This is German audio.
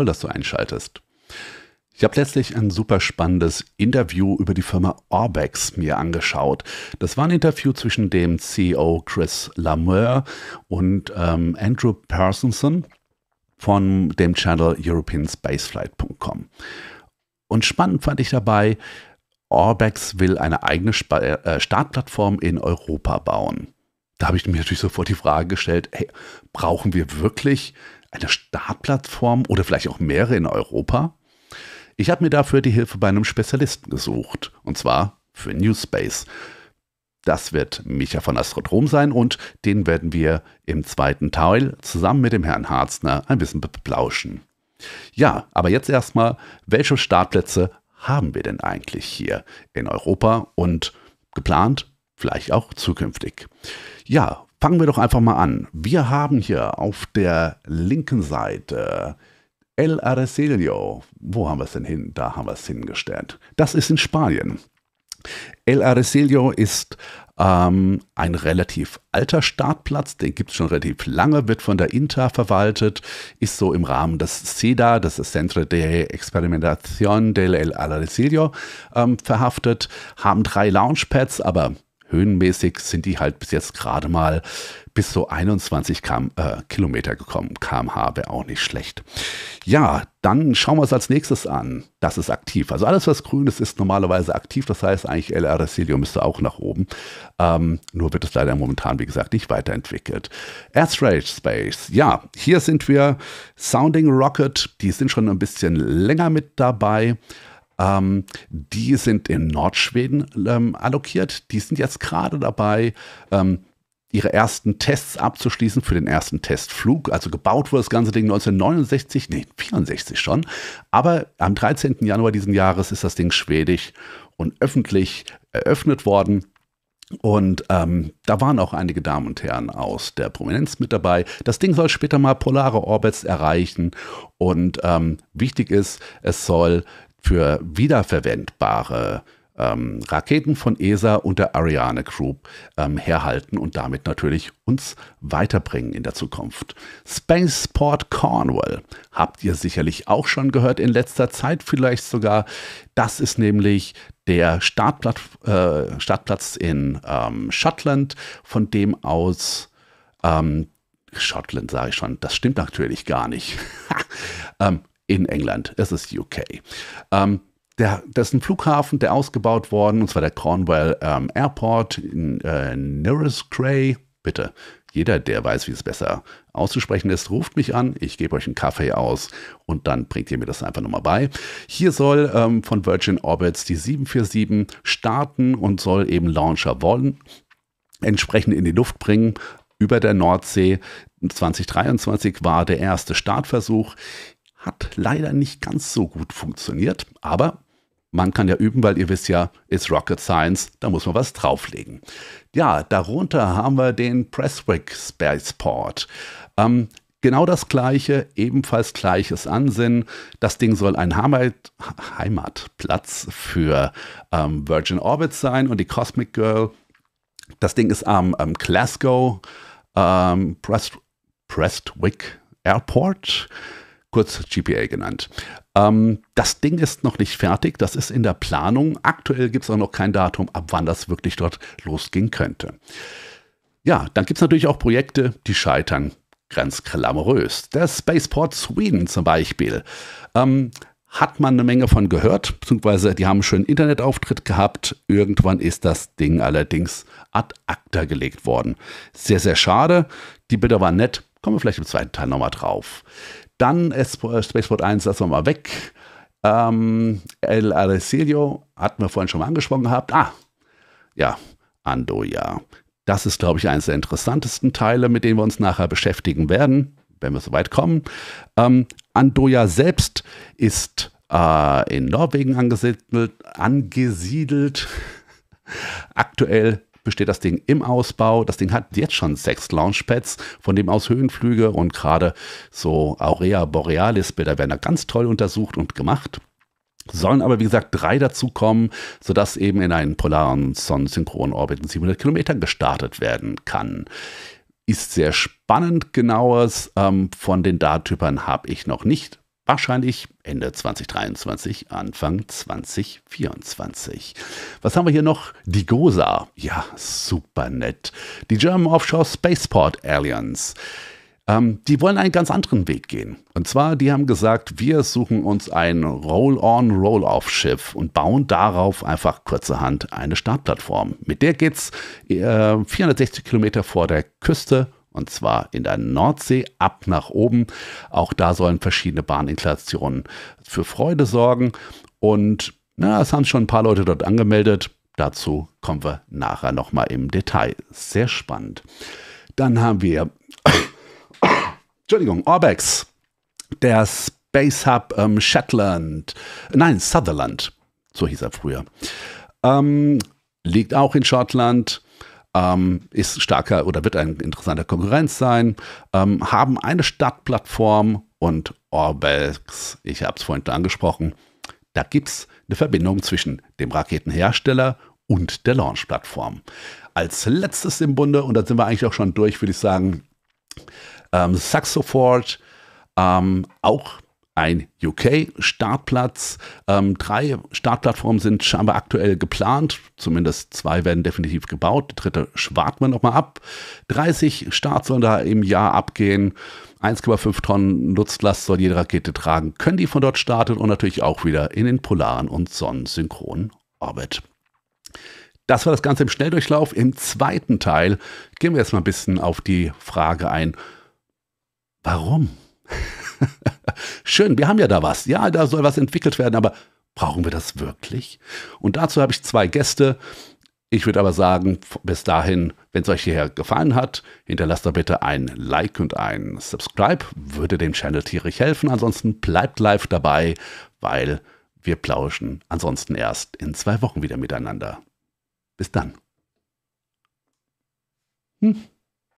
toll, dass du einschaltest. Ich habe letztlich ein super spannendes Interview über die Firma Orbex mir angeschaut. Das war ein Interview zwischen dem CEO Chris Lameur und ähm, Andrew Parsonson von dem Channel EuropeanSpaceflight.com. Und spannend fand ich dabei, Orbex will eine eigene Sp äh, Startplattform in Europa bauen. Da habe ich mir natürlich sofort die Frage gestellt, hey, brauchen wir wirklich eine Startplattform oder vielleicht auch mehrere in Europa? Ich habe mir dafür die Hilfe bei einem Spezialisten gesucht, und zwar für Newspace. Das wird Micha von Astrodrom sein und den werden wir im zweiten Teil zusammen mit dem Herrn Harzner ein bisschen beplauschen. Ja, aber jetzt erstmal, welche Startplätze haben wir denn eigentlich hier in Europa und geplant, vielleicht auch zukünftig? Ja, fangen wir doch einfach mal an. Wir haben hier auf der linken Seite El Aracilio. Wo haben wir es denn hin? Da haben wir es hingestellt. Das ist in Spanien. El Aracilio ist ähm, ein relativ alter Startplatz, den gibt es schon relativ lange, wird von der Inter verwaltet, ist so im Rahmen des CEDA, das ist Centro de Experimentación del El Aracilio, ähm, verhaftet, haben drei Launchpads, aber höhenmäßig sind die halt bis jetzt gerade mal bis so 21 km, äh, Kilometer gekommen. kmh wäre auch nicht schlecht. Ja, dann schauen wir es als nächstes an. Das ist aktiv. Also alles, was grün ist, ist normalerweise aktiv. Das heißt eigentlich El Resilium müsste auch nach oben. Ähm, nur wird es leider momentan, wie gesagt, nicht weiterentwickelt. Earthrage Space. Ja, hier sind wir. Sounding Rocket. Die sind schon ein bisschen länger mit dabei. Ähm, die sind in Nordschweden ähm, allokiert. Die sind jetzt gerade dabei, ähm, ihre ersten Tests abzuschließen für den ersten Testflug. Also gebaut wurde das ganze Ding 1969, nee, 64 schon. Aber am 13. Januar diesen Jahres ist das Ding schwedisch und öffentlich eröffnet worden. Und ähm, da waren auch einige Damen und Herren aus der Prominenz mit dabei. Das Ding soll später mal polare Orbits erreichen. Und ähm, wichtig ist, es soll für wiederverwendbare ähm, Raketen von ESA und der Ariane Group ähm, herhalten und damit natürlich uns weiterbringen in der Zukunft. Spaceport Cornwall habt ihr sicherlich auch schon gehört in letzter Zeit, vielleicht sogar. Das ist nämlich der Startplatz, äh, Startplatz in ähm, Schottland, von dem aus ähm, Schottland sage ich schon, das stimmt natürlich gar nicht. ähm, in England. Es ist UK. Ähm, der, das ist ein Flughafen, der ausgebaut worden, und zwar der Cornwall ähm, Airport in äh, Nerescray. Bitte, jeder, der weiß, wie es besser auszusprechen ist, ruft mich an, ich gebe euch einen Kaffee aus und dann bringt ihr mir das einfach nochmal bei. Hier soll ähm, von Virgin Orbits die 747 starten und soll eben Launcher wollen, entsprechend in die Luft bringen über der Nordsee. 2023 war der erste Startversuch. Hat leider nicht ganz so gut funktioniert, aber man kann ja üben, weil ihr wisst ja, ist Rocket Science, da muss man was drauflegen. Ja, darunter haben wir den Presswick Spaceport. Ähm, genau das gleiche, ebenfalls gleiches Ansinnen. Das Ding soll ein Heimat Heimatplatz für ähm, Virgin Orbit sein und die Cosmic Girl. Das Ding ist am ähm, Glasgow Prest Prestwick Airport kurz GPA genannt. Ähm, das Ding ist noch nicht fertig, das ist in der Planung. Aktuell gibt es auch noch kein Datum, ab wann das wirklich dort losgehen könnte. Ja, dann gibt es natürlich auch Projekte, die scheitern ganz klamorös. Der Spaceport Sweden zum Beispiel. Ähm, hat man eine Menge von gehört, beziehungsweise die haben einen schönen Internetauftritt gehabt. Irgendwann ist das Ding allerdings ad acta gelegt worden. Sehr, sehr schade. Die Bilder waren nett. Kommen wir vielleicht im zweiten Teil nochmal drauf. Dann äh, Spaceport 1 lassen wir mal weg. Ähm, El Aracilio hatten wir vorhin schon mal angesprochen gehabt. Ah, ja, Andoya. Das ist, glaube ich, eines der interessantesten Teile, mit denen wir uns nachher beschäftigen werden, wenn wir so weit kommen. Ähm, Andoya selbst ist äh, in Norwegen angesiedelt, angesiedelt. Aktuell besteht das Ding im Ausbau. Das Ding hat jetzt schon sechs Launchpads, von dem aus Höhenflüge und gerade so Aurea Borealis Bilder werden da ganz toll untersucht und gemacht. Sollen aber, wie gesagt, drei dazukommen, sodass eben in einen polaren Sonnensynchronorbit Orbit in 700 Kilometern gestartet werden kann ist sehr spannend. Genaues ähm, von den Darttypern habe ich noch nicht Wahrscheinlich Ende 2023, Anfang 2024. Was haben wir hier noch? Die GOSA. Ja, super nett. Die German Offshore Spaceport Alliance. Ähm, die wollen einen ganz anderen Weg gehen. Und zwar, die haben gesagt, wir suchen uns ein Roll-on, Roll-off-Schiff und bauen darauf einfach kurzerhand eine Startplattform. Mit der geht's äh, 460 Kilometer vor der Küste und zwar in der Nordsee ab nach oben. Auch da sollen verschiedene Bahninklationen für Freude sorgen und na, es haben schon ein paar Leute dort angemeldet. Dazu kommen wir nachher nochmal im Detail. Sehr spannend. Dann haben wir, Entschuldigung, Orbex, der Space Hub ähm, Shetland, nein, Sutherland, so hieß er früher. Ähm, liegt auch in Schottland ähm, ist starker oder wird ein interessanter Konkurrenz sein, ähm, haben eine Stadtplattform und Orbex, ich habe es vorhin angesprochen, da gibt es eine Verbindung zwischen dem Raketenhersteller und der Launch-Plattform. Als letztes im Bunde, und da sind wir eigentlich auch schon durch, würde ich sagen, ähm, Saxofort, ähm, auch ein UK-Startplatz. Ähm, drei Startplattformen sind scheinbar aktuell geplant. Zumindest zwei werden definitiv gebaut. Die dritte schwarten wir nochmal ab. 30 Starts sollen da im Jahr abgehen. 1,5 Tonnen Nutzlast soll jede Rakete tragen. Können die von dort starten und natürlich auch wieder in den polaren und sonnensynchronen Orbit. Das war das Ganze im Schnelldurchlauf. Im zweiten Teil gehen wir jetzt mal ein bisschen auf die Frage ein, warum Schön, wir haben ja da was. Ja, da soll was entwickelt werden, aber brauchen wir das wirklich? Und dazu habe ich zwei Gäste. Ich würde aber sagen, bis dahin, wenn es euch hierher gefallen hat, hinterlasst da bitte ein Like und ein Subscribe. Würde dem Channel tierisch helfen. Ansonsten bleibt live dabei, weil wir plauschen ansonsten erst in zwei Wochen wieder miteinander. Bis dann. Hm.